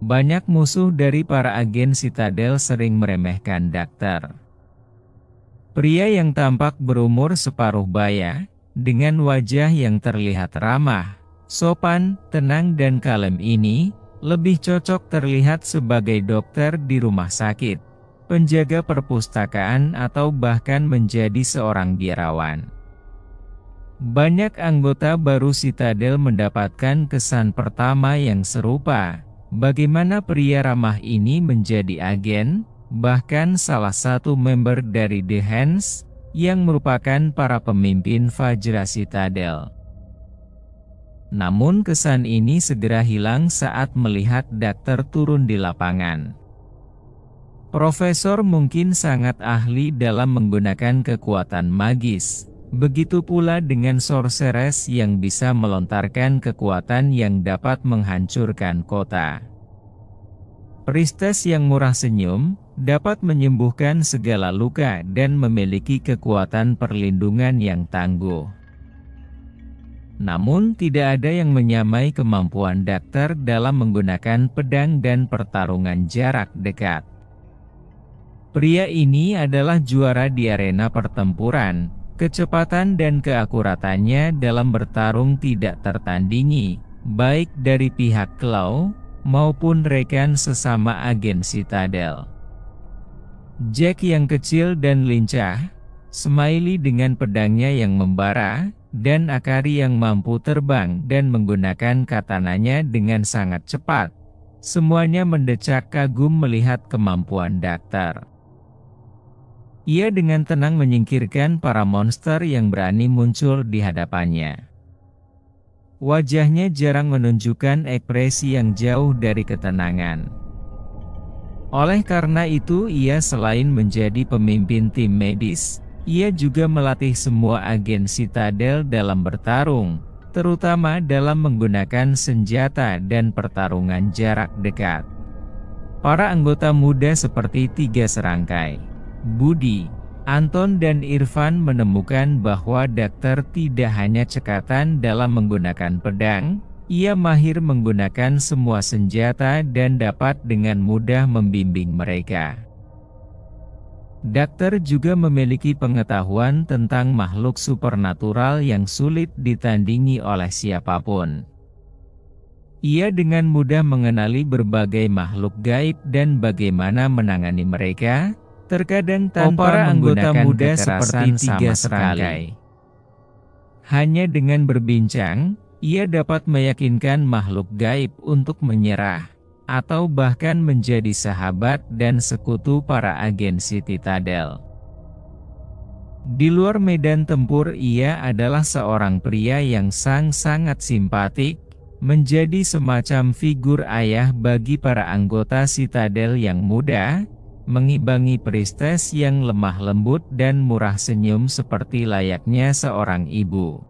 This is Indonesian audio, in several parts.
Banyak musuh dari para agen Citadel sering meremehkan dokter. Pria yang tampak berumur separuh baya, dengan wajah yang terlihat ramah, sopan, tenang dan kalem ini, lebih cocok terlihat sebagai dokter di rumah sakit, penjaga perpustakaan atau bahkan menjadi seorang biarawan. Banyak anggota baru Citadel mendapatkan kesan pertama yang serupa, Bagaimana pria ramah ini menjadi agen, bahkan salah satu member dari The Hands, yang merupakan para pemimpin Fajra Citadel. Namun kesan ini segera hilang saat melihat Dakter turun di lapangan. Profesor mungkin sangat ahli dalam menggunakan kekuatan magis, Begitu pula dengan sorceress yang bisa melontarkan kekuatan yang dapat menghancurkan kota. Priestess yang murah senyum, dapat menyembuhkan segala luka dan memiliki kekuatan perlindungan yang tangguh. Namun tidak ada yang menyamai kemampuan dokter dalam menggunakan pedang dan pertarungan jarak dekat. Pria ini adalah juara di arena pertempuran, Kecepatan dan keakuratannya dalam bertarung tidak tertandingi, baik dari pihak Claw maupun rekan sesama agen Citadel. Jack yang kecil dan lincah, Smiley dengan pedangnya yang membara, dan Akari yang mampu terbang dan menggunakan katananya dengan sangat cepat. Semuanya mendecak kagum melihat kemampuan Daktar. Ia dengan tenang menyingkirkan para monster yang berani muncul di hadapannya. Wajahnya jarang menunjukkan ekspresi yang jauh dari ketenangan. Oleh karena itu ia selain menjadi pemimpin tim medis, ia juga melatih semua agen Citadel dalam bertarung, terutama dalam menggunakan senjata dan pertarungan jarak dekat. Para anggota muda seperti tiga serangkai. Budi, Anton dan Irfan menemukan bahwa dokter tidak hanya cekatan dalam menggunakan pedang, ia mahir menggunakan semua senjata dan dapat dengan mudah membimbing mereka. Dokter juga memiliki pengetahuan tentang makhluk supernatural yang sulit ditandingi oleh siapapun. Ia dengan mudah mengenali berbagai makhluk gaib dan bagaimana menangani mereka, Terkadang tanpa anggota muda seperti tiga serangkai. Hanya dengan berbincang, ia dapat meyakinkan makhluk gaib untuk menyerah, atau bahkan menjadi sahabat dan sekutu para agen Citadel. Di luar medan tempur ia adalah seorang pria yang sang sangat simpatik, menjadi semacam figur ayah bagi para anggota Citadel yang muda, mengimbangi peristis yang lemah lembut dan murah senyum seperti layaknya seorang ibu.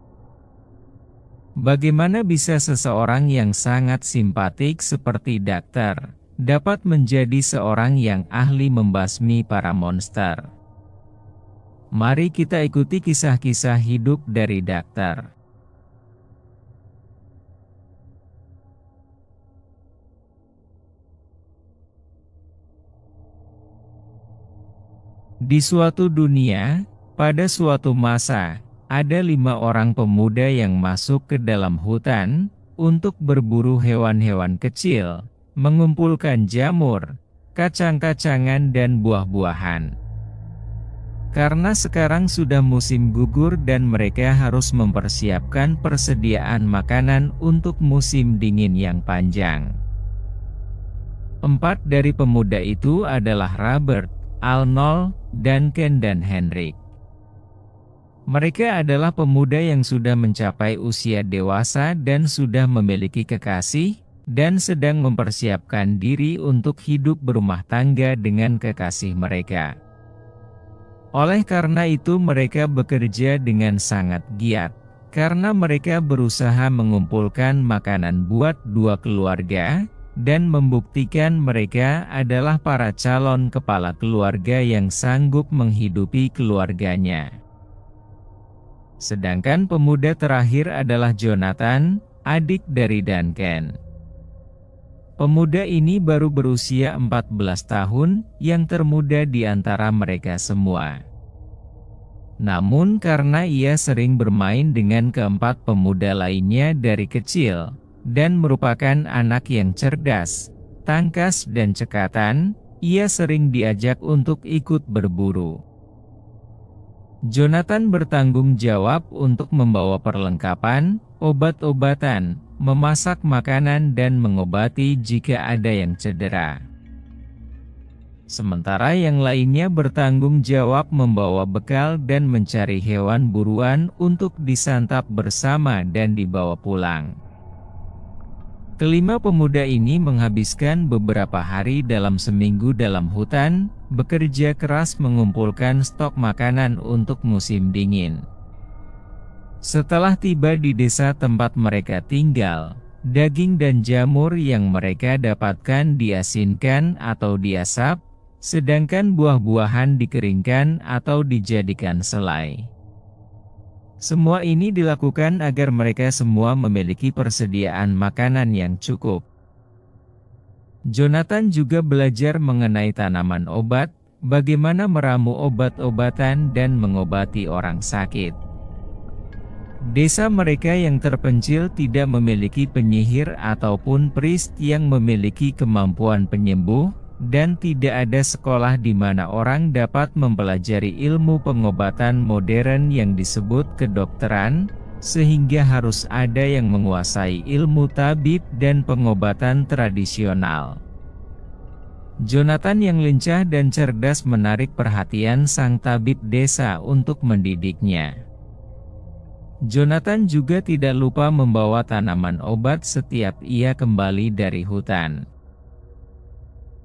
Bagaimana bisa seseorang yang sangat simpatik seperti dokter, dapat menjadi seorang yang ahli membasmi para monster? Mari kita ikuti kisah-kisah hidup dari dokter. Di suatu dunia, pada suatu masa, ada lima orang pemuda yang masuk ke dalam hutan untuk berburu hewan-hewan kecil, mengumpulkan jamur, kacang-kacangan, dan buah-buahan. Karena sekarang sudah musim gugur dan mereka harus mempersiapkan persediaan makanan untuk musim dingin yang panjang. Empat dari pemuda itu adalah Robert, Alnol, Ken dan Henrik. Mereka adalah pemuda yang sudah mencapai usia dewasa dan sudah memiliki kekasih, dan sedang mempersiapkan diri untuk hidup berumah tangga dengan kekasih mereka. Oleh karena itu, mereka bekerja dengan sangat giat karena mereka berusaha mengumpulkan makanan buat dua keluarga, dan membuktikan mereka adalah para calon kepala keluarga yang sanggup menghidupi keluarganya. Sedangkan pemuda terakhir adalah Jonathan, adik dari Duncan. Pemuda ini baru berusia 14 tahun, yang termuda di antara mereka semua. Namun karena ia sering bermain dengan keempat pemuda lainnya dari kecil, dan merupakan anak yang cerdas, tangkas dan cekatan, ia sering diajak untuk ikut berburu. Jonathan bertanggung jawab untuk membawa perlengkapan, obat-obatan, memasak makanan dan mengobati jika ada yang cedera. Sementara yang lainnya bertanggung jawab membawa bekal dan mencari hewan buruan untuk disantap bersama dan dibawa pulang. Kelima pemuda ini menghabiskan beberapa hari dalam seminggu dalam hutan, bekerja keras mengumpulkan stok makanan untuk musim dingin. Setelah tiba di desa tempat mereka tinggal, daging dan jamur yang mereka dapatkan diasinkan atau diasap, sedangkan buah-buahan dikeringkan atau dijadikan selai. Semua ini dilakukan agar mereka semua memiliki persediaan makanan yang cukup. Jonathan juga belajar mengenai tanaman obat, bagaimana meramu obat-obatan dan mengobati orang sakit. Desa mereka yang terpencil tidak memiliki penyihir ataupun priest yang memiliki kemampuan penyembuh, dan tidak ada sekolah di mana orang dapat mempelajari ilmu pengobatan modern yang disebut kedokteran, sehingga harus ada yang menguasai ilmu tabib dan pengobatan tradisional. Jonathan yang lincah dan cerdas menarik perhatian sang tabib desa untuk mendidiknya. Jonathan juga tidak lupa membawa tanaman obat setiap ia kembali dari hutan.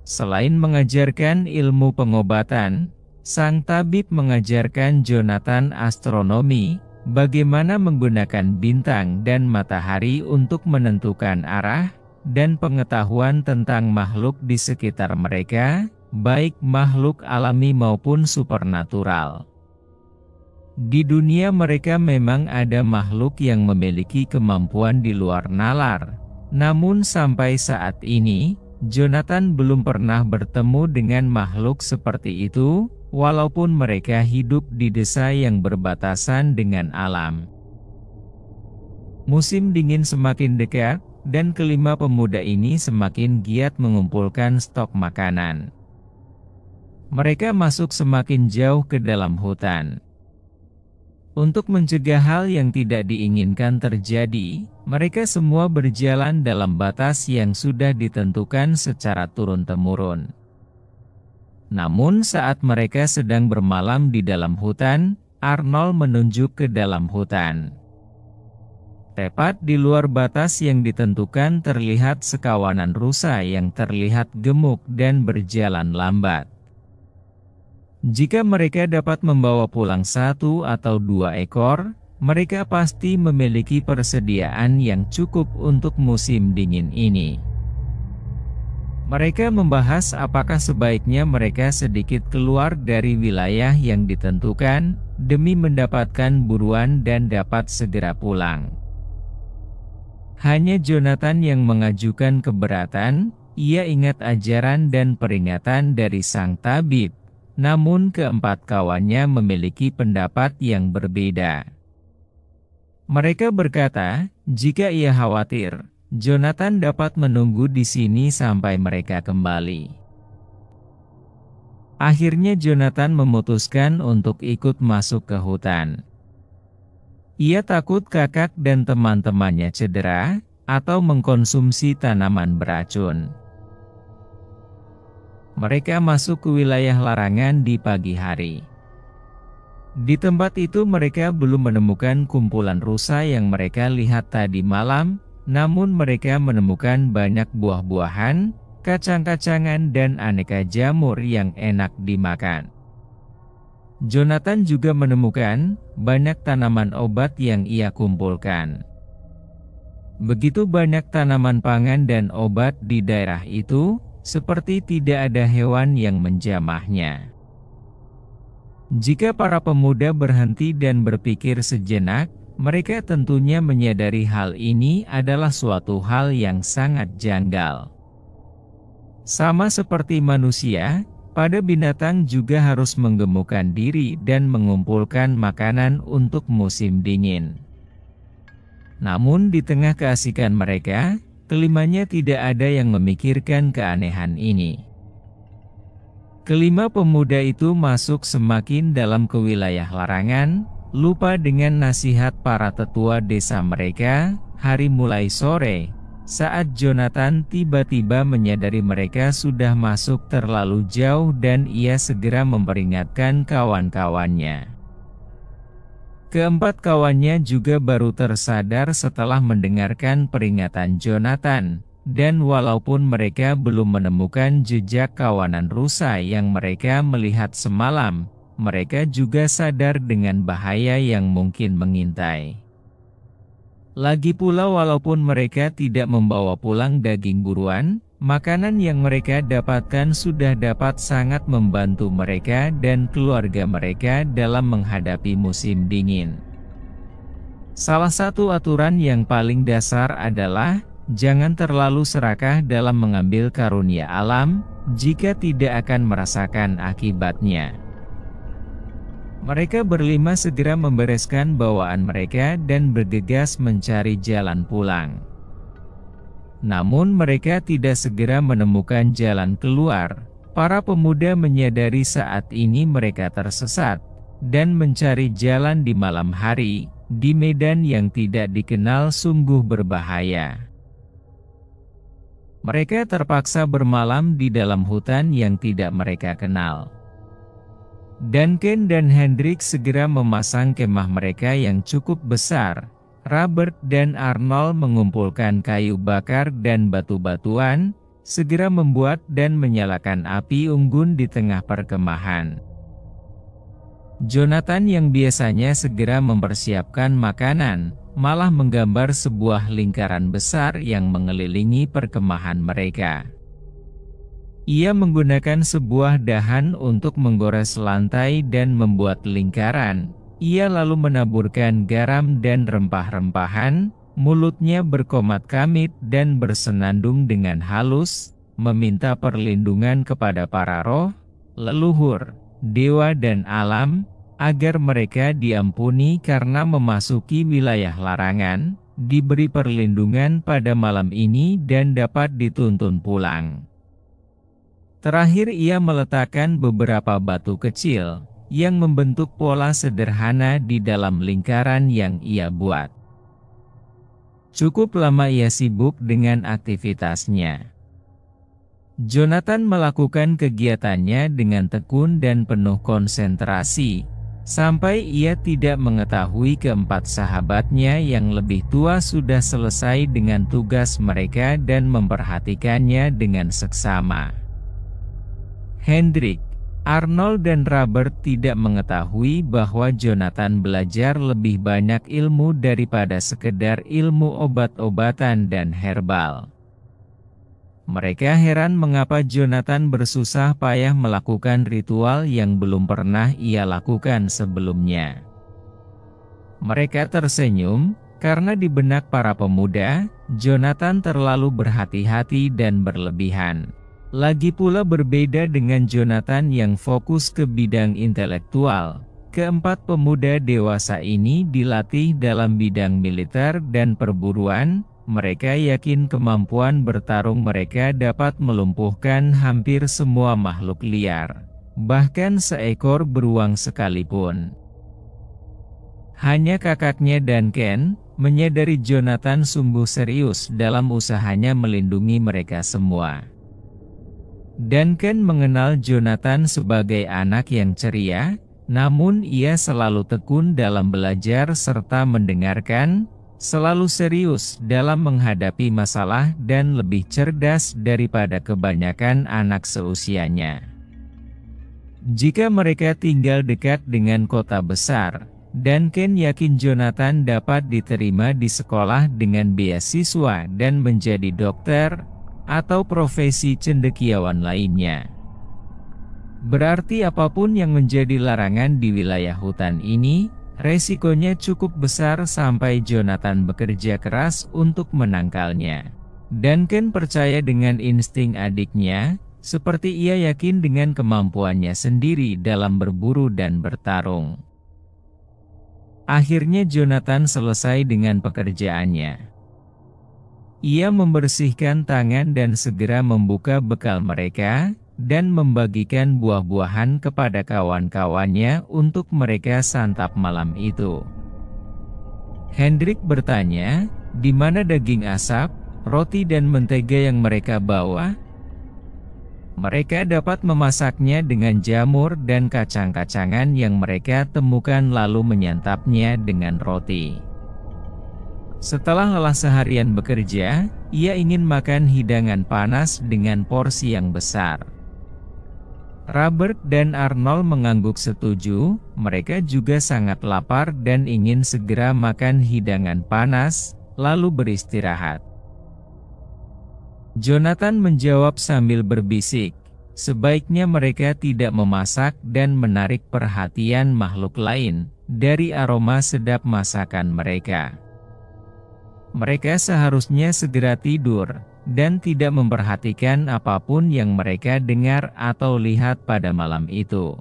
Selain mengajarkan ilmu pengobatan, sang tabib mengajarkan Jonathan astronomi, bagaimana menggunakan bintang dan matahari untuk menentukan arah, dan pengetahuan tentang makhluk di sekitar mereka, baik makhluk alami maupun supernatural. Di dunia mereka memang ada makhluk yang memiliki kemampuan di luar nalar, namun sampai saat ini, Jonathan belum pernah bertemu dengan makhluk seperti itu, walaupun mereka hidup di desa yang berbatasan dengan alam. Musim dingin semakin dekat, dan kelima pemuda ini semakin giat mengumpulkan stok makanan. Mereka masuk semakin jauh ke dalam hutan. Untuk mencegah hal yang tidak diinginkan terjadi, mereka semua berjalan dalam batas yang sudah ditentukan secara turun-temurun. Namun saat mereka sedang bermalam di dalam hutan, Arnold menunjuk ke dalam hutan. Tepat di luar batas yang ditentukan terlihat sekawanan rusa yang terlihat gemuk dan berjalan lambat. Jika mereka dapat membawa pulang satu atau dua ekor, mereka pasti memiliki persediaan yang cukup untuk musim dingin ini. Mereka membahas apakah sebaiknya mereka sedikit keluar dari wilayah yang ditentukan demi mendapatkan buruan dan dapat segera pulang. Hanya Jonathan yang mengajukan keberatan, ia ingat ajaran dan peringatan dari sang tabib namun keempat kawannya memiliki pendapat yang berbeda. Mereka berkata, jika ia khawatir, Jonathan dapat menunggu di sini sampai mereka kembali. Akhirnya Jonathan memutuskan untuk ikut masuk ke hutan. Ia takut kakak dan teman-temannya cedera, atau mengkonsumsi tanaman beracun mereka masuk ke wilayah larangan di pagi hari. Di tempat itu mereka belum menemukan kumpulan rusa yang mereka lihat tadi malam, namun mereka menemukan banyak buah-buahan, kacang-kacangan dan aneka jamur yang enak dimakan. Jonathan juga menemukan banyak tanaman obat yang ia kumpulkan. Begitu banyak tanaman pangan dan obat di daerah itu, seperti tidak ada hewan yang menjamahnya. Jika para pemuda berhenti dan berpikir sejenak, mereka tentunya menyadari hal ini adalah suatu hal yang sangat janggal. Sama seperti manusia, pada binatang juga harus menggemukkan diri dan mengumpulkan makanan untuk musim dingin. Namun di tengah keasikan mereka, Kelimanya tidak ada yang memikirkan keanehan ini. Kelima pemuda itu masuk semakin dalam ke wilayah larangan, lupa dengan nasihat para tetua desa mereka, hari mulai sore, saat Jonathan tiba-tiba menyadari mereka sudah masuk terlalu jauh dan ia segera memperingatkan kawan-kawannya. Keempat kawannya juga baru tersadar setelah mendengarkan peringatan Jonathan, dan walaupun mereka belum menemukan jejak kawanan rusa yang mereka melihat semalam, mereka juga sadar dengan bahaya yang mungkin mengintai. Lagi pula walaupun mereka tidak membawa pulang daging buruan, Makanan yang mereka dapatkan sudah dapat sangat membantu mereka dan keluarga mereka dalam menghadapi musim dingin. Salah satu aturan yang paling dasar adalah jangan terlalu serakah dalam mengambil karunia alam jika tidak akan merasakan akibatnya. Mereka berlima segera membereskan bawaan mereka dan bergegas mencari jalan pulang. Namun mereka tidak segera menemukan jalan keluar. Para pemuda menyadari saat ini mereka tersesat, dan mencari jalan di malam hari, di medan yang tidak dikenal sungguh berbahaya. Mereka terpaksa bermalam di dalam hutan yang tidak mereka kenal. Duncan dan Hendrik segera memasang kemah mereka yang cukup besar, Robert dan Arnold mengumpulkan kayu bakar dan batu-batuan, segera membuat dan menyalakan api unggun di tengah perkemahan. Jonathan yang biasanya segera mempersiapkan makanan, malah menggambar sebuah lingkaran besar yang mengelilingi perkemahan mereka. Ia menggunakan sebuah dahan untuk menggores lantai dan membuat lingkaran, ia lalu menaburkan garam dan rempah-rempahan, mulutnya berkomat kamit dan bersenandung dengan halus, meminta perlindungan kepada para roh, leluhur, dewa dan alam, agar mereka diampuni karena memasuki wilayah larangan, diberi perlindungan pada malam ini dan dapat dituntun pulang. Terakhir ia meletakkan beberapa batu kecil, yang membentuk pola sederhana di dalam lingkaran yang ia buat. Cukup lama ia sibuk dengan aktivitasnya. Jonathan melakukan kegiatannya dengan tekun dan penuh konsentrasi, sampai ia tidak mengetahui keempat sahabatnya yang lebih tua sudah selesai dengan tugas mereka dan memperhatikannya dengan seksama. Hendrik Arnold dan Robert tidak mengetahui bahwa Jonathan belajar lebih banyak ilmu daripada sekedar ilmu obat-obatan dan herbal. Mereka heran mengapa Jonathan bersusah payah melakukan ritual yang belum pernah ia lakukan sebelumnya. Mereka tersenyum, karena di benak para pemuda, Jonathan terlalu berhati-hati dan berlebihan. Lagi pula berbeda dengan Jonathan yang fokus ke bidang intelektual, keempat pemuda dewasa ini dilatih dalam bidang militer dan perburuan, mereka yakin kemampuan bertarung mereka dapat melumpuhkan hampir semua makhluk liar, bahkan seekor beruang sekalipun. Hanya kakaknya dan Ken, menyadari Jonathan sungguh serius dalam usahanya melindungi mereka semua. Duncan mengenal Jonathan sebagai anak yang ceria, namun ia selalu tekun dalam belajar serta mendengarkan, selalu serius dalam menghadapi masalah dan lebih cerdas daripada kebanyakan anak seusianya. Jika mereka tinggal dekat dengan kota besar, Dan Ken yakin Jonathan dapat diterima di sekolah dengan beasiswa dan menjadi dokter, atau profesi cendekiawan lainnya. Berarti apapun yang menjadi larangan di wilayah hutan ini, resikonya cukup besar sampai Jonathan bekerja keras untuk menangkalnya. Dan Ken percaya dengan insting adiknya, seperti ia yakin dengan kemampuannya sendiri dalam berburu dan bertarung. Akhirnya Jonathan selesai dengan pekerjaannya. Ia membersihkan tangan dan segera membuka bekal mereka, dan membagikan buah-buahan kepada kawan-kawannya untuk mereka santap malam itu. Hendrik bertanya, di mana daging asap, roti dan mentega yang mereka bawa? Mereka dapat memasaknya dengan jamur dan kacang-kacangan yang mereka temukan lalu menyantapnya dengan roti. Setelah lelah seharian bekerja, ia ingin makan hidangan panas dengan porsi yang besar. Robert dan Arnold mengangguk setuju, mereka juga sangat lapar dan ingin segera makan hidangan panas, lalu beristirahat. Jonathan menjawab sambil berbisik, sebaiknya mereka tidak memasak dan menarik perhatian makhluk lain dari aroma sedap masakan mereka mereka seharusnya segera tidur, dan tidak memperhatikan apapun yang mereka dengar atau lihat pada malam itu.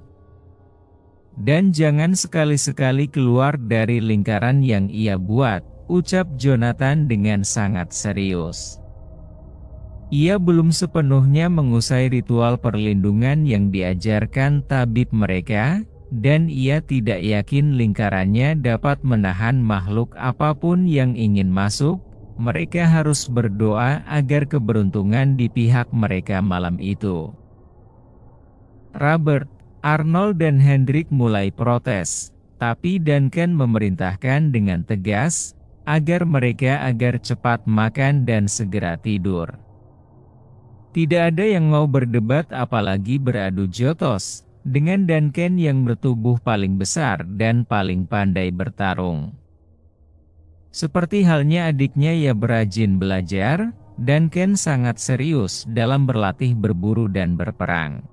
Dan jangan sekali-sekali keluar dari lingkaran yang ia buat, ucap Jonathan dengan sangat serius. Ia belum sepenuhnya mengusai ritual perlindungan yang diajarkan tabib mereka, dan ia tidak yakin lingkarannya dapat menahan makhluk apapun yang ingin masuk, mereka harus berdoa agar keberuntungan di pihak mereka malam itu. Robert, Arnold dan Hendrik mulai protes, tapi Duncan memerintahkan dengan tegas, agar mereka agar cepat makan dan segera tidur. Tidak ada yang mau berdebat apalagi beradu jotos, dengan Duncan yang bertubuh paling besar dan paling pandai bertarung. Seperti halnya adiknya ia berajin belajar, Duncan sangat serius dalam berlatih berburu dan berperang.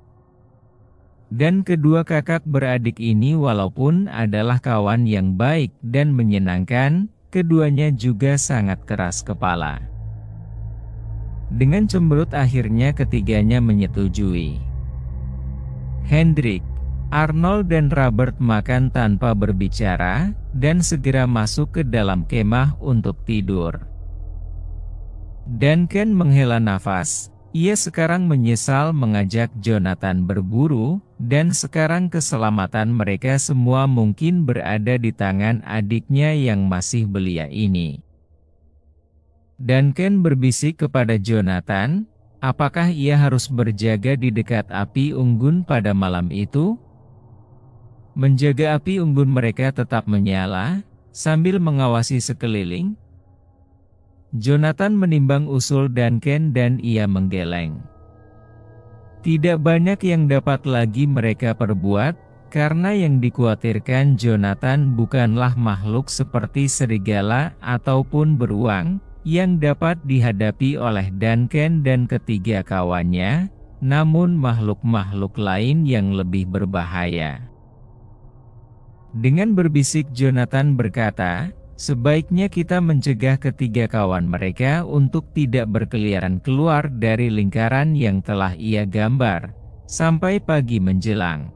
Dan kedua kakak beradik ini walaupun adalah kawan yang baik dan menyenangkan, keduanya juga sangat keras kepala. Dengan cemberut akhirnya ketiganya menyetujui. Hendrik, Arnold dan Robert makan tanpa berbicara, dan segera masuk ke dalam kemah untuk tidur. Duncan menghela nafas. Ia sekarang menyesal mengajak Jonathan berburu, dan sekarang keselamatan mereka semua mungkin berada di tangan adiknya yang masih belia ini. Duncan berbisik kepada Jonathan, Apakah ia harus berjaga di dekat api unggun pada malam itu? Menjaga api unggun mereka tetap menyala, sambil mengawasi sekeliling. Jonathan menimbang usul Duncan dan ia menggeleng. Tidak banyak yang dapat lagi mereka perbuat, karena yang dikhawatirkan Jonathan bukanlah makhluk seperti serigala ataupun beruang, yang dapat dihadapi oleh Duncan dan ketiga kawannya, namun makhluk-makhluk lain yang lebih berbahaya. Dengan berbisik Jonathan berkata, sebaiknya kita mencegah ketiga kawan mereka untuk tidak berkeliaran keluar dari lingkaran yang telah ia gambar, sampai pagi menjelang.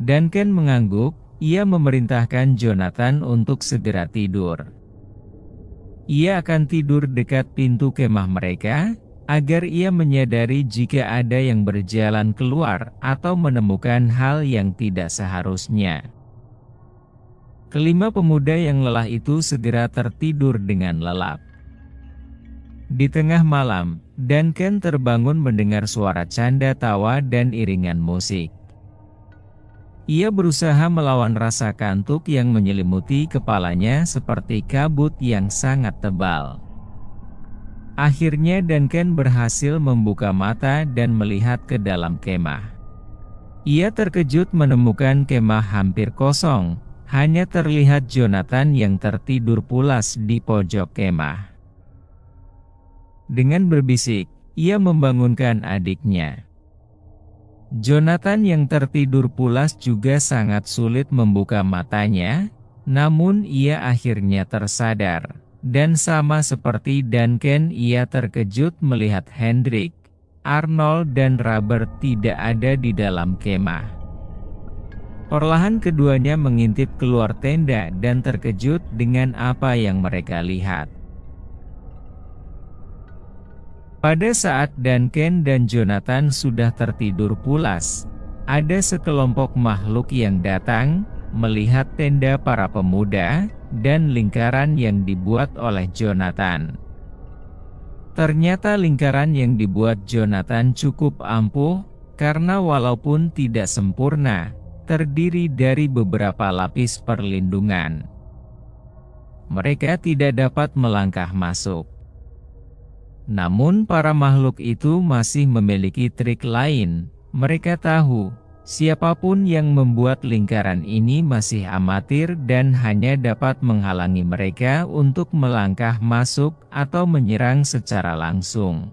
Duncan mengangguk, ia memerintahkan Jonathan untuk segera tidur. Ia akan tidur dekat pintu kemah mereka, agar ia menyadari jika ada yang berjalan keluar atau menemukan hal yang tidak seharusnya. Kelima pemuda yang lelah itu segera tertidur dengan lelap. Di tengah malam, Duncan terbangun mendengar suara canda tawa dan iringan musik. Ia berusaha melawan rasa kantuk yang menyelimuti kepalanya seperti kabut yang sangat tebal. Akhirnya Duncan berhasil membuka mata dan melihat ke dalam kemah. Ia terkejut menemukan kemah hampir kosong, hanya terlihat Jonathan yang tertidur pulas di pojok kemah. Dengan berbisik, ia membangunkan adiknya. Jonathan yang tertidur pulas juga sangat sulit membuka matanya, namun ia akhirnya tersadar. Dan sama seperti Duncan ia terkejut melihat Hendrik, Arnold dan Robert tidak ada di dalam kemah. Perlahan keduanya mengintip keluar tenda dan terkejut dengan apa yang mereka lihat. Pada saat Duncan dan Jonathan sudah tertidur pulas, ada sekelompok makhluk yang datang, melihat tenda para pemuda, dan lingkaran yang dibuat oleh Jonathan. Ternyata lingkaran yang dibuat Jonathan cukup ampuh, karena walaupun tidak sempurna, terdiri dari beberapa lapis perlindungan. Mereka tidak dapat melangkah masuk. Namun para makhluk itu masih memiliki trik lain. Mereka tahu, siapapun yang membuat lingkaran ini masih amatir dan hanya dapat menghalangi mereka untuk melangkah masuk atau menyerang secara langsung.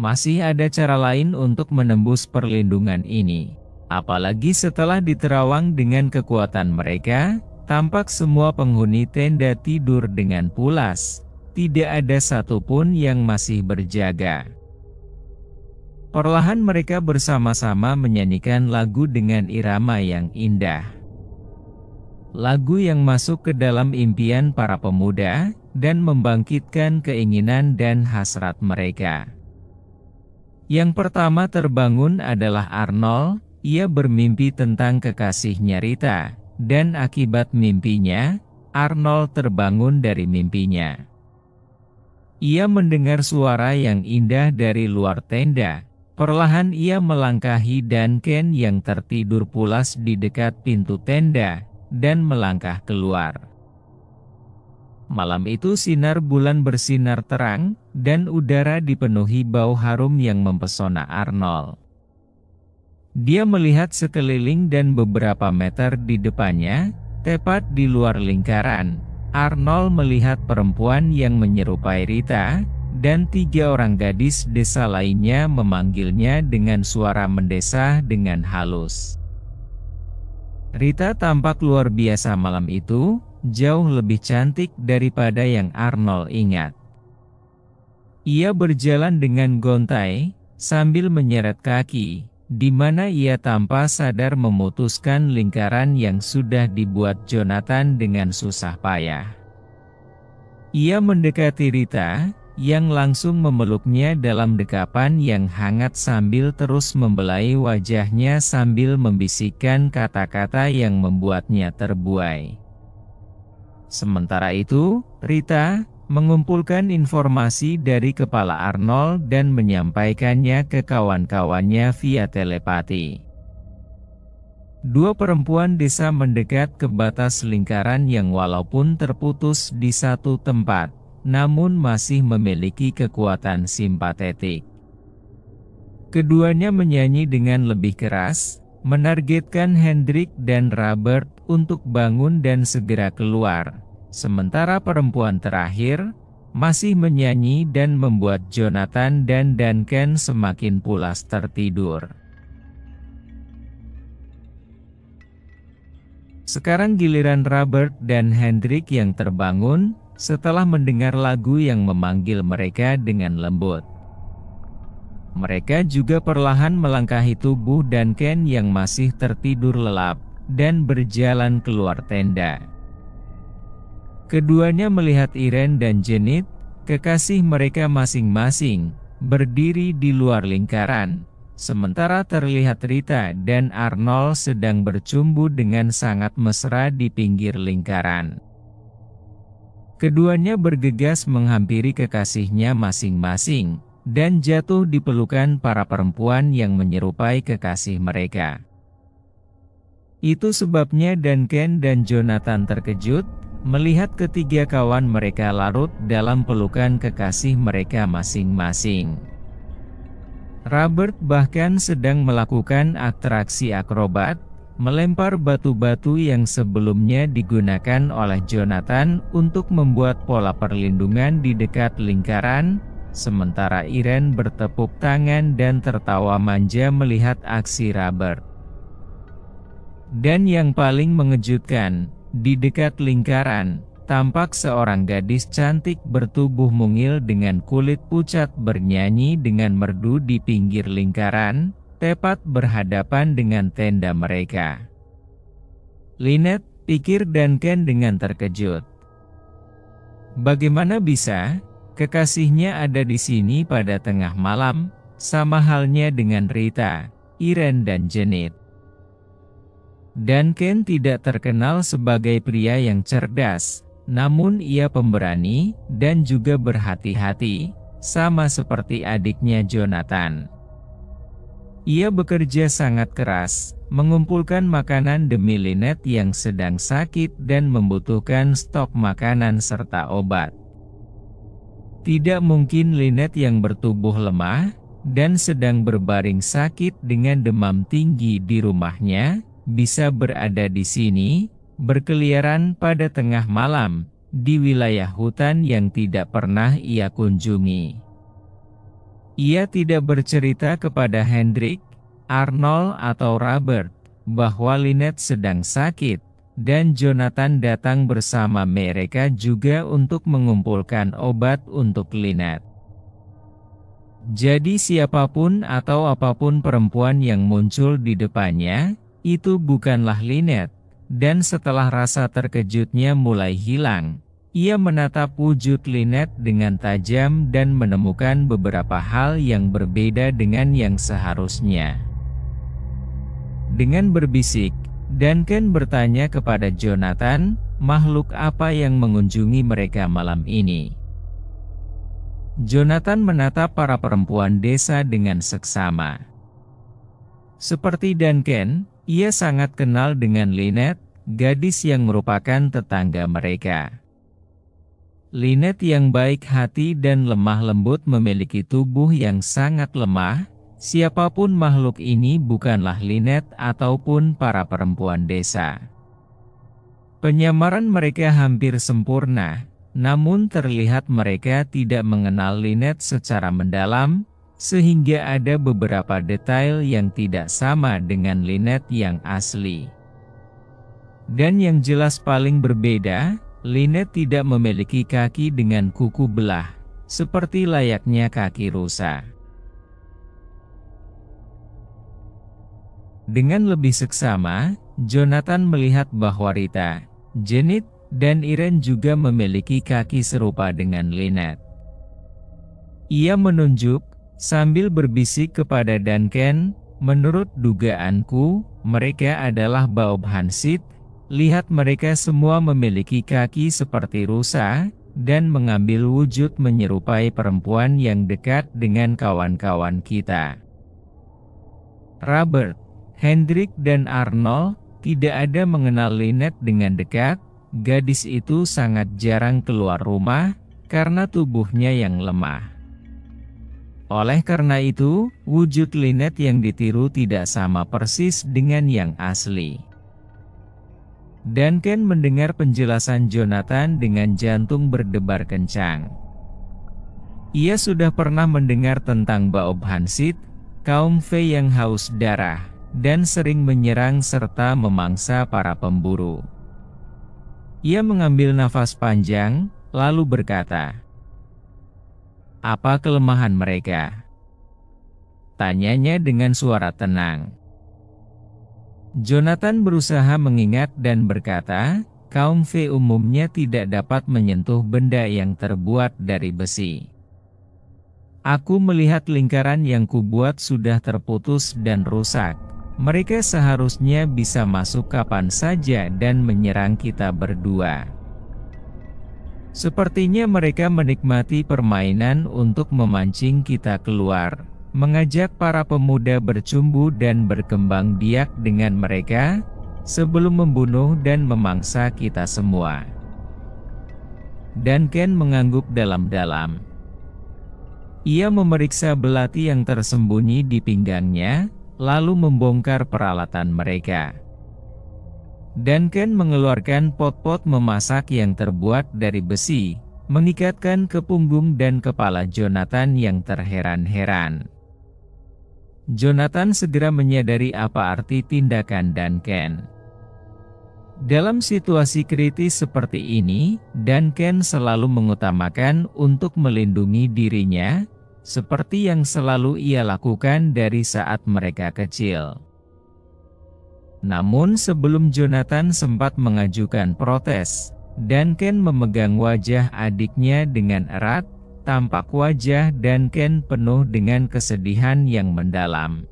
Masih ada cara lain untuk menembus perlindungan ini. Apalagi setelah diterawang dengan kekuatan mereka, tampak semua penghuni tenda tidur dengan pulas tidak ada satupun yang masih berjaga. Perlahan mereka bersama-sama menyanyikan lagu dengan irama yang indah. Lagu yang masuk ke dalam impian para pemuda dan membangkitkan keinginan dan hasrat mereka. Yang pertama terbangun adalah Arnold, ia bermimpi tentang kekasihnya Rita, dan akibat mimpinya, Arnold terbangun dari mimpinya. Ia mendengar suara yang indah dari luar tenda. Perlahan ia melangkahi dan Ken yang tertidur pulas di dekat pintu tenda, dan melangkah keluar. Malam itu sinar bulan bersinar terang, dan udara dipenuhi bau harum yang mempesona Arnold. Dia melihat sekeliling dan beberapa meter di depannya, tepat di luar lingkaran, Arnold melihat perempuan yang menyerupai Rita, dan tiga orang gadis desa lainnya memanggilnya dengan suara mendesah dengan halus. Rita tampak luar biasa malam itu, jauh lebih cantik daripada yang Arnold ingat. Ia berjalan dengan gontai, sambil menyeret kaki, di mana ia tanpa sadar memutuskan lingkaran yang sudah dibuat Jonathan dengan susah payah. Ia mendekati Rita, yang langsung memeluknya dalam dekapan yang hangat sambil terus membelai wajahnya sambil membisikkan kata-kata yang membuatnya terbuai. Sementara itu, Rita, mengumpulkan informasi dari kepala Arnold dan menyampaikannya ke kawan-kawannya via telepati. Dua perempuan desa mendekat ke batas lingkaran yang walaupun terputus di satu tempat, namun masih memiliki kekuatan simpatetik. Keduanya menyanyi dengan lebih keras, menargetkan Hendrik dan Robert untuk bangun dan segera keluar Sementara perempuan terakhir, masih menyanyi dan membuat Jonathan dan Duncan semakin pulas tertidur. Sekarang giliran Robert dan Hendrik yang terbangun setelah mendengar lagu yang memanggil mereka dengan lembut. Mereka juga perlahan melangkahi tubuh Duncan yang masih tertidur lelap dan berjalan keluar tenda. Keduanya melihat Iren dan Jenit, kekasih mereka masing-masing, berdiri di luar lingkaran. Sementara terlihat Rita dan Arnold sedang bercumbu dengan sangat mesra di pinggir lingkaran. Keduanya bergegas menghampiri kekasihnya masing-masing, dan jatuh di pelukan para perempuan yang menyerupai kekasih mereka. Itu sebabnya Duncan dan Jonathan terkejut Melihat ketiga kawan mereka larut dalam pelukan kekasih mereka masing-masing. Robert bahkan sedang melakukan atraksi akrobat, melempar batu-batu yang sebelumnya digunakan oleh Jonathan untuk membuat pola perlindungan di dekat lingkaran, sementara Iren bertepuk tangan dan tertawa manja melihat aksi Robert. Dan yang paling mengejutkan, di dekat lingkaran, tampak seorang gadis cantik bertubuh mungil dengan kulit pucat bernyanyi dengan merdu di pinggir lingkaran, tepat berhadapan dengan tenda mereka. Linet, pikir dan Ken dengan terkejut. Bagaimana bisa, kekasihnya ada di sini pada tengah malam, sama halnya dengan Rita, Iren dan Jenit. Dan Ken tidak terkenal sebagai pria yang cerdas, namun ia pemberani dan juga berhati-hati, sama seperti adiknya Jonathan. Ia bekerja sangat keras, mengumpulkan makanan demi Linet yang sedang sakit dan membutuhkan stok makanan serta obat. Tidak mungkin Linet yang bertubuh lemah dan sedang berbaring sakit dengan demam tinggi di rumahnya, bisa berada di sini, berkeliaran pada tengah malam, di wilayah hutan yang tidak pernah ia kunjungi. Ia tidak bercerita kepada Hendrik, Arnold atau Robert, bahwa Lynette sedang sakit, dan Jonathan datang bersama mereka juga untuk mengumpulkan obat untuk Lynette. Jadi siapapun atau apapun perempuan yang muncul di depannya, itu bukanlah Linet, dan setelah rasa terkejutnya mulai hilang, ia menatap wujud Linet dengan tajam dan menemukan beberapa hal yang berbeda dengan yang seharusnya. Dengan berbisik, Duncan bertanya kepada Jonathan, makhluk apa yang mengunjungi mereka malam ini. Jonathan menatap para perempuan desa dengan seksama. Seperti Duncan, ia sangat kenal dengan Lynette, gadis yang merupakan tetangga mereka. Lynette yang baik hati dan lemah lembut memiliki tubuh yang sangat lemah, siapapun makhluk ini bukanlah Linet ataupun para perempuan desa. Penyamaran mereka hampir sempurna, namun terlihat mereka tidak mengenal Linet secara mendalam, sehingga ada beberapa detail yang tidak sama dengan linet yang asli. Dan yang jelas paling berbeda, linet tidak memiliki kaki dengan kuku belah, seperti layaknya kaki rusa. Dengan lebih seksama, Jonathan melihat bahwa Rita, Janet, dan Iren juga memiliki kaki serupa dengan Linet. Ia menunjuk Sambil berbisik kepada Duncan, menurut dugaanku, mereka adalah Baob Hansit, lihat mereka semua memiliki kaki seperti rusa, dan mengambil wujud menyerupai perempuan yang dekat dengan kawan-kawan kita. Robert, Hendrik dan Arnold, tidak ada mengenal Lynette dengan dekat, gadis itu sangat jarang keluar rumah, karena tubuhnya yang lemah. Oleh karena itu, wujud linet yang ditiru tidak sama persis dengan yang asli. Duncan mendengar penjelasan Jonathan dengan jantung berdebar kencang. Ia sudah pernah mendengar tentang Baob Hansit, kaum V yang haus darah, dan sering menyerang serta memangsa para pemburu. Ia mengambil nafas panjang, lalu berkata, apa kelemahan mereka? Tanyanya dengan suara tenang. Jonathan berusaha mengingat dan berkata, kaum V umumnya tidak dapat menyentuh benda yang terbuat dari besi. Aku melihat lingkaran yang kubuat sudah terputus dan rusak. Mereka seharusnya bisa masuk kapan saja dan menyerang kita berdua. Sepertinya mereka menikmati permainan untuk memancing kita keluar, mengajak para pemuda bercumbu dan berkembang biak dengan mereka, sebelum membunuh dan memangsa kita semua. Dan Ken mengangguk dalam-dalam. Ia memeriksa belati yang tersembunyi di pinggangnya, lalu membongkar peralatan mereka. Dan Ken mengeluarkan pot-pot memasak yang terbuat dari besi, mengikatkan ke punggung dan kepala Jonathan yang terheran-heran. Jonathan segera menyadari apa arti tindakan Dan Ken. Dalam situasi kritis seperti ini, Dan Ken selalu mengutamakan untuk melindungi dirinya, seperti yang selalu ia lakukan dari saat mereka kecil. Namun sebelum Jonathan sempat mengajukan protes, Duncan memegang wajah adiknya dengan erat, tampak wajah Duncan penuh dengan kesedihan yang mendalam.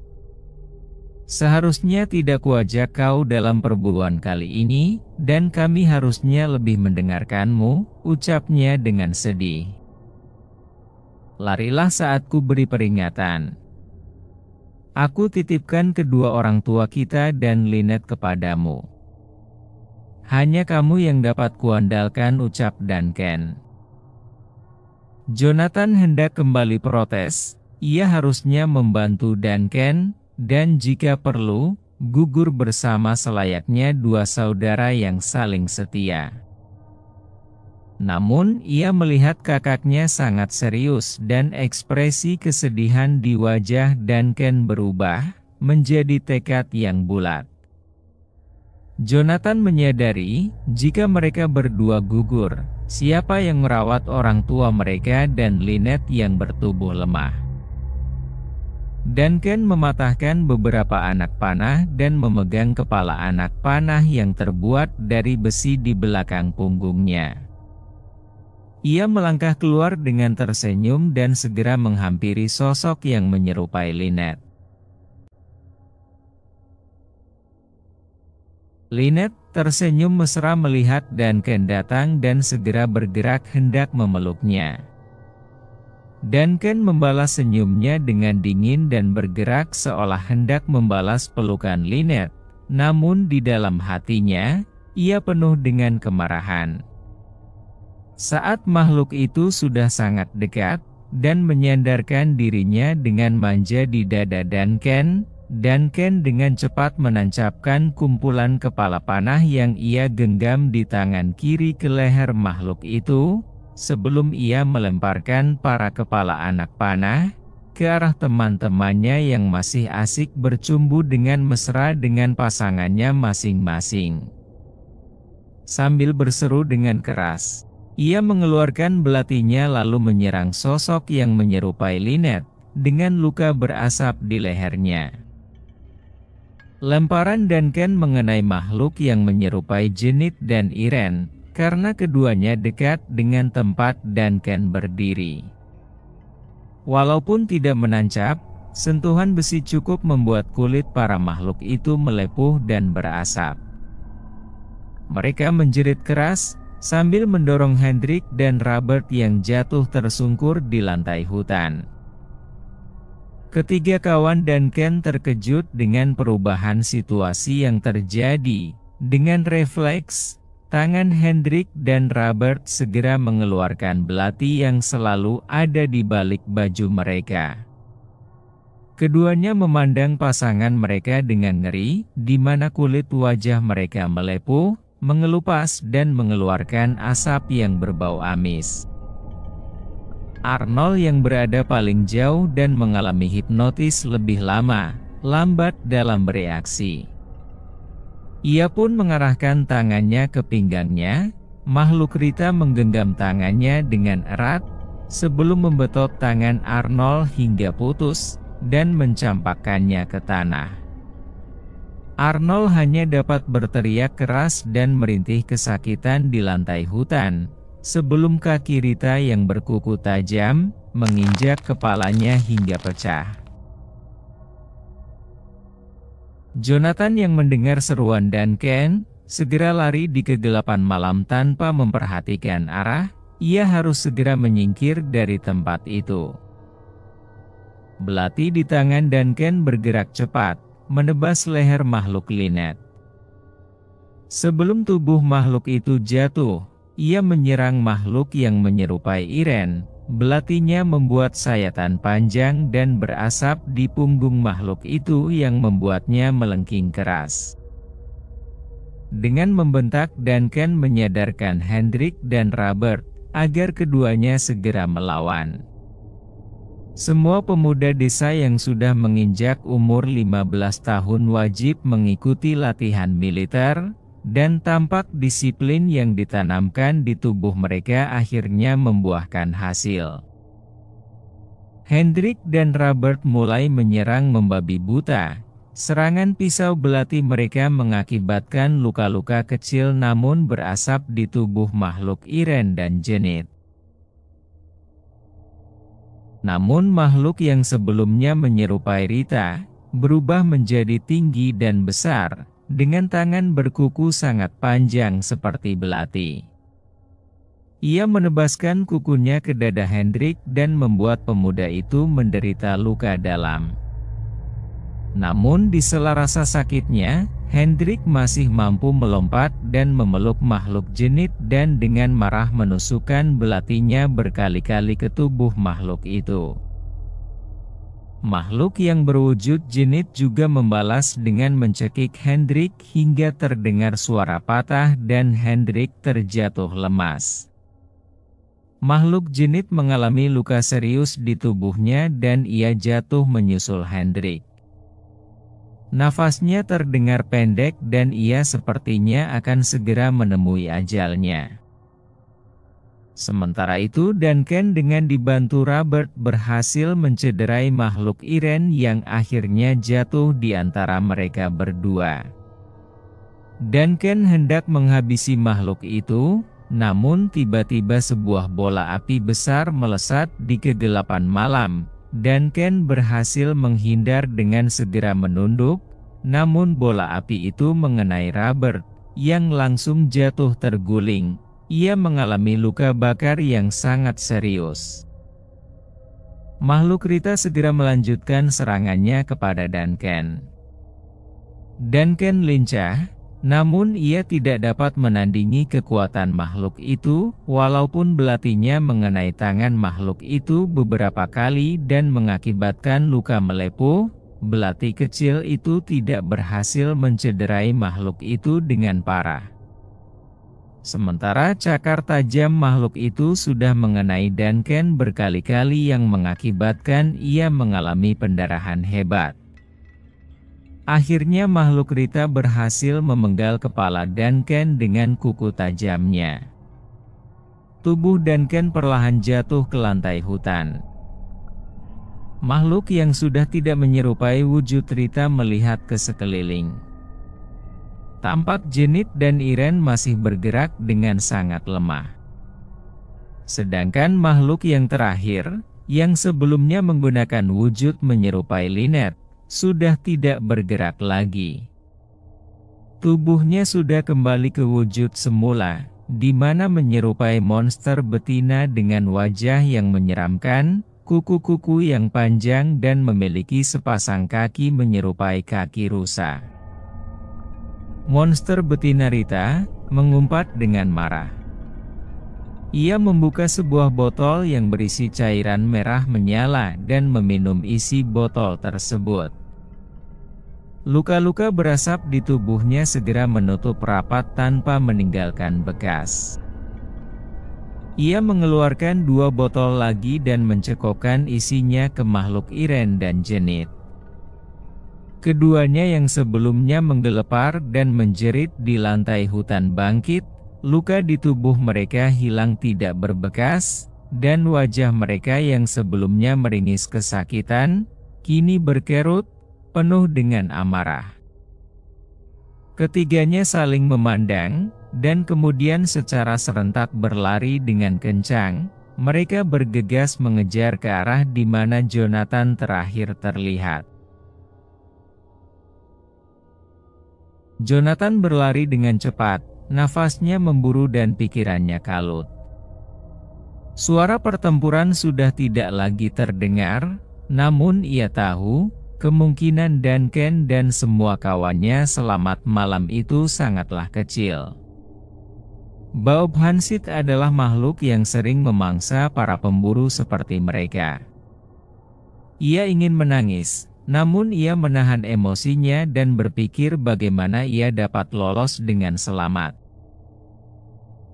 Seharusnya tidak kuajak kau dalam perburuan kali ini, dan kami harusnya lebih mendengarkanmu, ucapnya dengan sedih. Larilah saat ku beri peringatan, Aku titipkan kedua orang tua kita dan Linet kepadamu. Hanya kamu yang dapat kuandalkan ucap Duncan. Jonathan hendak kembali protes, ia harusnya membantu Duncan, dan jika perlu, gugur bersama selayaknya dua saudara yang saling setia. Namun, ia melihat kakaknya sangat serius dan ekspresi kesedihan di wajah Duncan berubah, menjadi tekad yang bulat. Jonathan menyadari, jika mereka berdua gugur, siapa yang merawat orang tua mereka dan Lynette yang bertubuh lemah. Duncan mematahkan beberapa anak panah dan memegang kepala anak panah yang terbuat dari besi di belakang punggungnya. Ia melangkah keluar dengan tersenyum dan segera menghampiri sosok yang menyerupai Linet. Linet tersenyum mesra melihat dan Ken datang dan segera bergerak hendak memeluknya. Dan Ken membalas senyumnya dengan dingin dan bergerak seolah hendak membalas pelukan Linet. Namun di dalam hatinya, ia penuh dengan kemarahan. Saat makhluk itu sudah sangat dekat, dan menyandarkan dirinya dengan manja di dada Duncan, Duncan dengan cepat menancapkan kumpulan kepala panah yang ia genggam di tangan kiri ke leher makhluk itu, sebelum ia melemparkan para kepala anak panah, ke arah teman-temannya yang masih asik bercumbu dengan mesra dengan pasangannya masing-masing. Sambil berseru dengan keras, ia mengeluarkan belatinya lalu menyerang sosok yang menyerupai Linet, dengan luka berasap di lehernya. Lemparan Duncan mengenai makhluk yang menyerupai Jenit dan Iren, karena keduanya dekat dengan tempat Duncan berdiri. Walaupun tidak menancap, sentuhan besi cukup membuat kulit para makhluk itu melepuh dan berasap. Mereka menjerit keras, sambil mendorong Hendrik dan Robert yang jatuh tersungkur di lantai hutan. Ketiga kawan dan Ken terkejut dengan perubahan situasi yang terjadi. Dengan refleks, tangan Hendrik dan Robert segera mengeluarkan belati yang selalu ada di balik baju mereka. Keduanya memandang pasangan mereka dengan ngeri, di mana kulit wajah mereka melepuh, mengelupas dan mengeluarkan asap yang berbau amis. Arnold yang berada paling jauh dan mengalami hipnotis lebih lama, lambat dalam bereaksi. Ia pun mengarahkan tangannya ke pinggangnya, makhluk Rita menggenggam tangannya dengan erat, sebelum membetot tangan Arnold hingga putus, dan mencampakkannya ke tanah. Arnold hanya dapat berteriak keras dan merintih kesakitan di lantai hutan, sebelum kaki Rita yang berkuku tajam, menginjak kepalanya hingga pecah. Jonathan yang mendengar seruan dan Ken, segera lari di kegelapan malam tanpa memperhatikan arah, ia harus segera menyingkir dari tempat itu. Belati di tangan Dan Ken bergerak cepat, menebas leher makhluk linet. Sebelum tubuh makhluk itu jatuh, ia menyerang makhluk yang menyerupai Iren, belatinya membuat sayatan panjang dan berasap di punggung makhluk itu yang membuatnya melengking keras. Dengan membentak dan menyadarkan Hendrik dan Robert, agar keduanya segera melawan. Semua pemuda desa yang sudah menginjak umur 15 tahun wajib mengikuti latihan militer, dan tampak disiplin yang ditanamkan di tubuh mereka akhirnya membuahkan hasil. Hendrik dan Robert mulai menyerang membabi buta. Serangan pisau belati mereka mengakibatkan luka-luka kecil namun berasap di tubuh makhluk Iren dan Jenit. Namun makhluk yang sebelumnya menyerupai Rita, berubah menjadi tinggi dan besar, dengan tangan berkuku sangat panjang seperti belati. Ia menebaskan kukunya ke dada Hendrik dan membuat pemuda itu menderita luka dalam. Namun di sela rasa sakitnya, Hendrik masih mampu melompat dan memeluk makhluk jenit dan dengan marah menusukkan belatinya berkali-kali ke tubuh makhluk itu. Makhluk yang berwujud jenit juga membalas dengan mencekik Hendrik hingga terdengar suara patah dan Hendrik terjatuh lemas. Makhluk jenit mengalami luka serius di tubuhnya dan ia jatuh menyusul Hendrik. Nafasnya terdengar pendek dan ia sepertinya akan segera menemui ajalnya. Sementara itu Duncan dengan dibantu Robert berhasil mencederai makhluk Iren yang akhirnya jatuh di antara mereka berdua. Duncan hendak menghabisi makhluk itu, namun tiba-tiba sebuah bola api besar melesat di kegelapan malam, dan Ken berhasil menghindar dengan segera menunduk, namun bola api itu mengenai Robert, yang langsung jatuh terguling. Ia mengalami luka bakar yang sangat serius. Makhluk Rita segera melanjutkan serangannya kepada Dan Ken. Dan Ken lincah, namun ia tidak dapat menandingi kekuatan makhluk itu, walaupun belatinya mengenai tangan makhluk itu beberapa kali dan mengakibatkan luka melepuh, belati kecil itu tidak berhasil mencederai makhluk itu dengan parah. Sementara cakar tajam makhluk itu sudah mengenai Duncan berkali-kali yang mengakibatkan ia mengalami pendarahan hebat. Akhirnya makhluk Rita berhasil memenggal kepala Duncan dengan kuku tajamnya. Tubuh Duncan perlahan jatuh ke lantai hutan. Makhluk yang sudah tidak menyerupai wujud Rita melihat ke sekeliling. Tampak Jenit dan Iren masih bergerak dengan sangat lemah. Sedangkan makhluk yang terakhir, yang sebelumnya menggunakan wujud menyerupai Linet, sudah tidak bergerak lagi. Tubuhnya sudah kembali ke wujud semula, di mana menyerupai monster betina dengan wajah yang menyeramkan, kuku-kuku yang panjang dan memiliki sepasang kaki menyerupai kaki rusa. Monster betina Rita, mengumpat dengan marah. Ia membuka sebuah botol yang berisi cairan merah menyala dan meminum isi botol tersebut. Luka-luka berasap di tubuhnya segera menutup rapat tanpa meninggalkan bekas. Ia mengeluarkan dua botol lagi dan mencekokkan isinya ke makhluk Iren dan Jenit. Keduanya yang sebelumnya menggelepar dan menjerit di lantai hutan bangkit luka di tubuh mereka hilang tidak berbekas, dan wajah mereka yang sebelumnya meringis kesakitan, kini berkerut, penuh dengan amarah. Ketiganya saling memandang, dan kemudian secara serentak berlari dengan kencang, mereka bergegas mengejar ke arah di mana Jonathan terakhir terlihat. Jonathan berlari dengan cepat, nafasnya memburu dan pikirannya kalut. Suara pertempuran sudah tidak lagi terdengar, namun ia tahu, kemungkinan Duncan dan semua kawannya selamat malam itu sangatlah kecil. Bob Hansit adalah makhluk yang sering memangsa para pemburu seperti mereka. Ia ingin menangis, namun ia menahan emosinya dan berpikir bagaimana ia dapat lolos dengan selamat.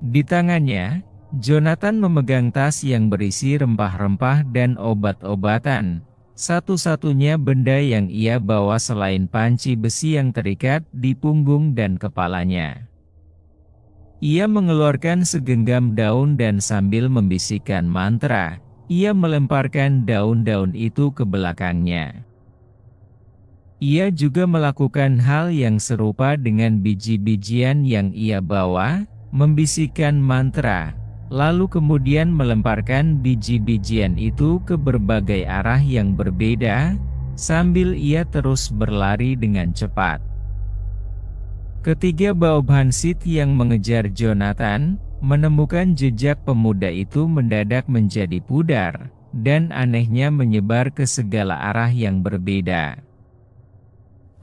Di tangannya, Jonathan memegang tas yang berisi rempah-rempah dan obat-obatan, satu-satunya benda yang ia bawa selain panci besi yang terikat di punggung dan kepalanya. Ia mengeluarkan segenggam daun dan sambil membisikkan mantra, ia melemparkan daun-daun itu ke belakangnya. Ia juga melakukan hal yang serupa dengan biji-bijian yang ia bawa, membisikkan mantra, lalu kemudian melemparkan biji-bijian itu ke berbagai arah yang berbeda, sambil ia terus berlari dengan cepat. Ketiga Baubhansit yang mengejar Jonathan, menemukan jejak pemuda itu mendadak menjadi pudar, dan anehnya menyebar ke segala arah yang berbeda.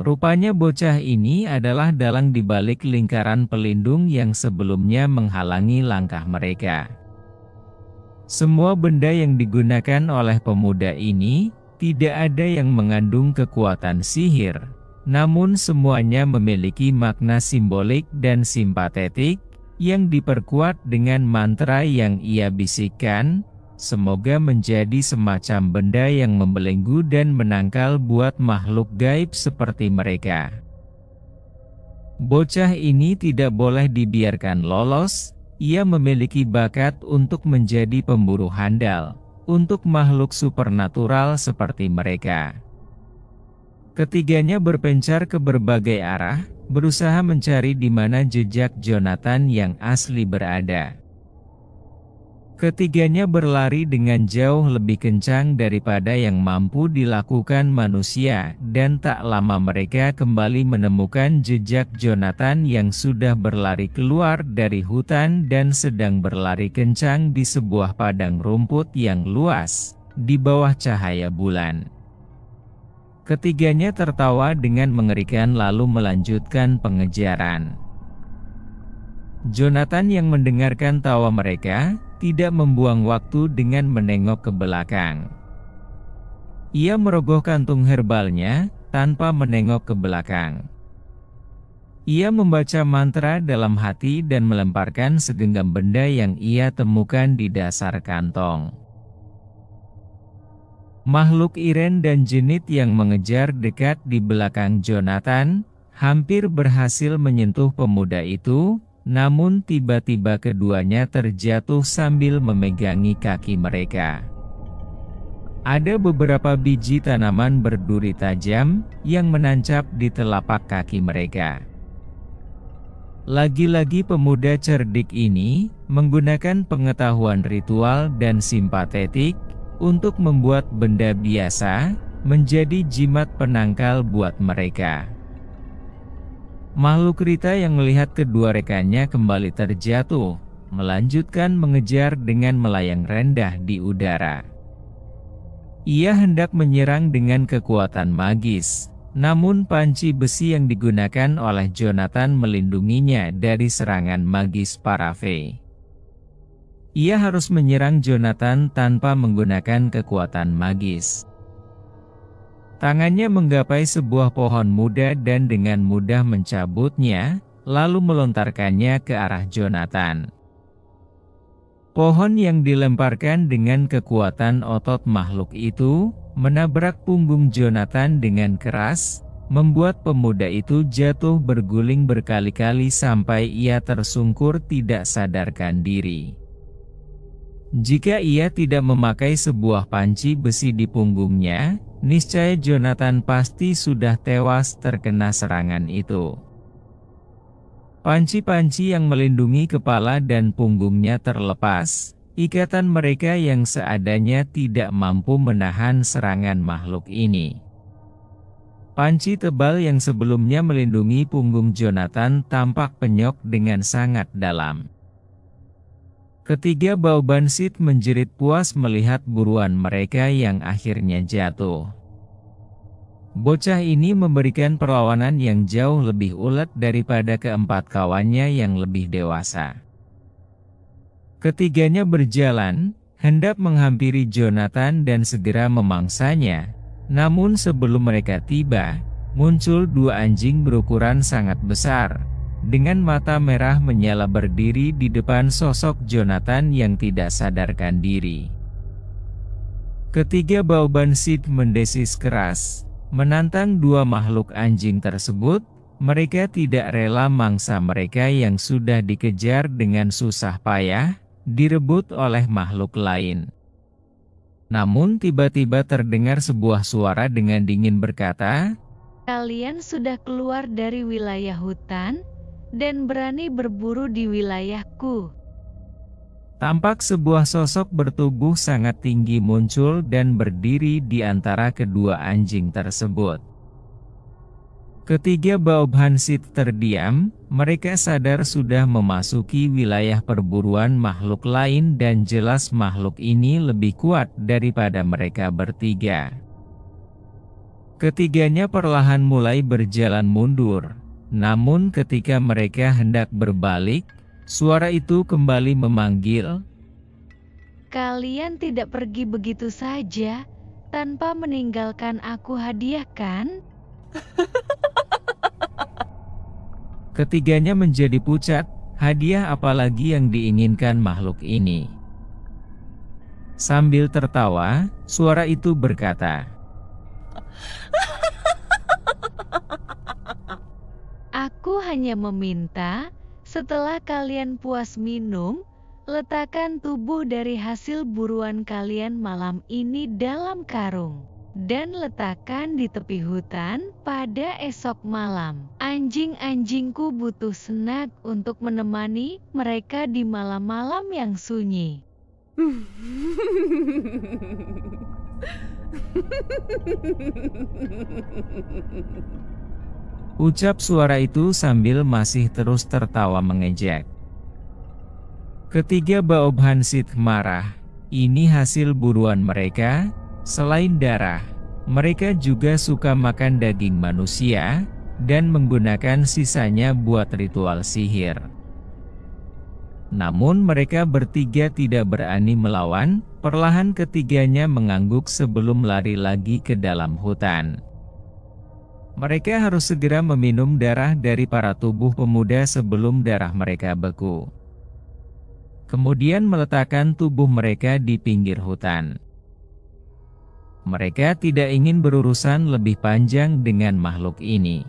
Rupanya bocah ini adalah dalang dibalik lingkaran pelindung yang sebelumnya menghalangi langkah mereka. Semua benda yang digunakan oleh pemuda ini, tidak ada yang mengandung kekuatan sihir. Namun semuanya memiliki makna simbolik dan simpatetik, yang diperkuat dengan mantra yang ia bisikkan, semoga menjadi semacam benda yang membelenggu dan menangkal buat makhluk gaib seperti mereka. Bocah ini tidak boleh dibiarkan lolos, ia memiliki bakat untuk menjadi pemburu handal, untuk makhluk supernatural seperti mereka. Ketiganya berpencar ke berbagai arah, berusaha mencari di mana jejak Jonathan yang asli berada. Ketiganya berlari dengan jauh lebih kencang daripada yang mampu dilakukan manusia, dan tak lama mereka kembali menemukan jejak Jonathan yang sudah berlari keluar dari hutan dan sedang berlari kencang di sebuah padang rumput yang luas, di bawah cahaya bulan. Ketiganya tertawa dengan mengerikan lalu melanjutkan pengejaran. Jonathan yang mendengarkan tawa mereka, tidak membuang waktu dengan menengok ke belakang. Ia merogoh kantung herbalnya, tanpa menengok ke belakang. Ia membaca mantra dalam hati dan melemparkan segenggam benda yang ia temukan di dasar kantong. Makhluk Iren dan jenit yang mengejar dekat di belakang Jonathan, hampir berhasil menyentuh pemuda itu, namun tiba-tiba keduanya terjatuh sambil memegangi kaki mereka. Ada beberapa biji tanaman berduri tajam, yang menancap di telapak kaki mereka. Lagi-lagi pemuda cerdik ini, menggunakan pengetahuan ritual dan simpatetik, untuk membuat benda biasa, menjadi jimat penangkal buat mereka. Makhluk Rita yang melihat kedua rekannya kembali terjatuh, melanjutkan mengejar dengan melayang rendah di udara. Ia hendak menyerang dengan kekuatan magis, namun panci besi yang digunakan oleh Jonathan melindunginya dari serangan magis para Fae. Ia harus menyerang Jonathan tanpa menggunakan kekuatan magis. Tangannya menggapai sebuah pohon muda dan dengan mudah mencabutnya, lalu melontarkannya ke arah Jonathan. Pohon yang dilemparkan dengan kekuatan otot makhluk itu, menabrak punggung Jonathan dengan keras, membuat pemuda itu jatuh berguling berkali-kali sampai ia tersungkur tidak sadarkan diri. Jika ia tidak memakai sebuah panci besi di punggungnya, niscaya Jonathan pasti sudah tewas terkena serangan itu. Panci-panci yang melindungi kepala dan punggungnya terlepas, ikatan mereka yang seadanya tidak mampu menahan serangan makhluk ini. Panci tebal yang sebelumnya melindungi punggung Jonathan tampak penyok dengan sangat dalam. Ketiga Baubansit menjerit puas melihat buruan mereka yang akhirnya jatuh. Bocah ini memberikan perlawanan yang jauh lebih ulet daripada keempat kawannya yang lebih dewasa. Ketiganya berjalan, hendak menghampiri Jonathan dan segera memangsanya. Namun sebelum mereka tiba, muncul dua anjing berukuran sangat besar, dengan mata merah menyala berdiri di depan sosok Jonathan yang tidak sadarkan diri. Ketiga Bauban Sid mendesis keras, menantang dua makhluk anjing tersebut, mereka tidak rela mangsa mereka yang sudah dikejar dengan susah payah, direbut oleh makhluk lain. Namun tiba-tiba terdengar sebuah suara dengan dingin berkata, Kalian sudah keluar dari wilayah hutan, dan berani berburu di wilayahku. Tampak sebuah sosok bertubuh sangat tinggi muncul dan berdiri di antara kedua anjing tersebut. Ketiga Baobhansit terdiam, mereka sadar sudah memasuki wilayah perburuan makhluk lain dan jelas makhluk ini lebih kuat daripada mereka bertiga. Ketiganya perlahan mulai berjalan mundur, namun ketika mereka hendak berbalik, suara itu kembali memanggil, Kalian tidak pergi begitu saja, tanpa meninggalkan aku hadiah kan? Ketiganya menjadi pucat, hadiah apalagi yang diinginkan makhluk ini. Sambil tertawa, suara itu berkata, hanya meminta, setelah kalian puas minum, letakkan tubuh dari hasil buruan kalian malam ini dalam karung dan letakkan di tepi hutan pada esok malam. Anjing-anjingku butuh senak untuk menemani mereka di malam-malam yang sunyi. Ucap suara itu sambil masih terus tertawa mengejek. Ketiga Baob Hansit marah, ini hasil buruan mereka, selain darah, mereka juga suka makan daging manusia, dan menggunakan sisanya buat ritual sihir. Namun mereka bertiga tidak berani melawan, perlahan ketiganya mengangguk sebelum lari lagi ke dalam hutan. Mereka harus segera meminum darah dari para tubuh pemuda sebelum darah mereka beku. Kemudian meletakkan tubuh mereka di pinggir hutan. Mereka tidak ingin berurusan lebih panjang dengan makhluk ini.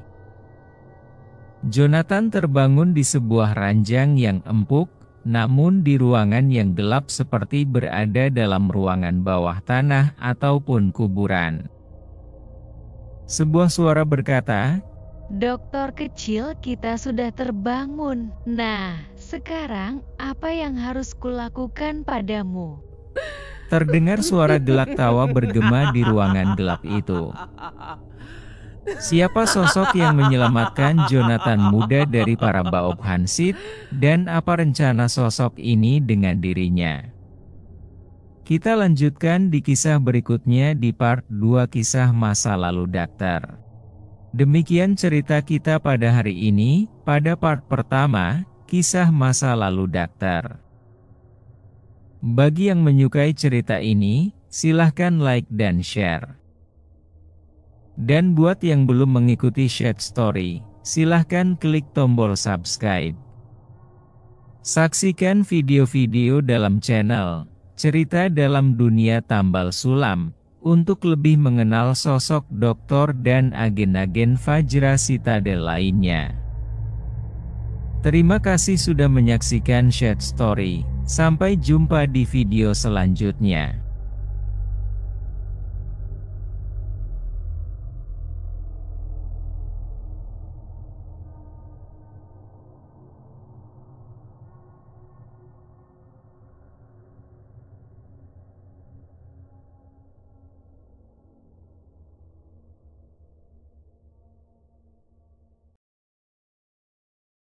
Jonathan terbangun di sebuah ranjang yang empuk, namun di ruangan yang gelap seperti berada dalam ruangan bawah tanah ataupun kuburan. Sebuah suara berkata, Dokter kecil kita sudah terbangun. Nah, sekarang apa yang harus kulakukan padamu? Terdengar suara gelak tawa bergema di ruangan gelap itu. Siapa sosok yang menyelamatkan Jonathan muda dari para Baob Hansit, dan apa rencana sosok ini dengan dirinya? Kita lanjutkan di kisah berikutnya di part 2 kisah masa lalu Dokter. Demikian cerita kita pada hari ini, pada part pertama, kisah masa lalu Dokter. Bagi yang menyukai cerita ini, silahkan like dan share. Dan buat yang belum mengikuti Share Story, silahkan klik tombol subscribe. Saksikan video-video dalam channel Cerita dalam dunia tambal sulam, untuk lebih mengenal sosok dokter dan agen-agen Fajra Citadel lainnya. Terima kasih sudah menyaksikan Share Story, sampai jumpa di video selanjutnya.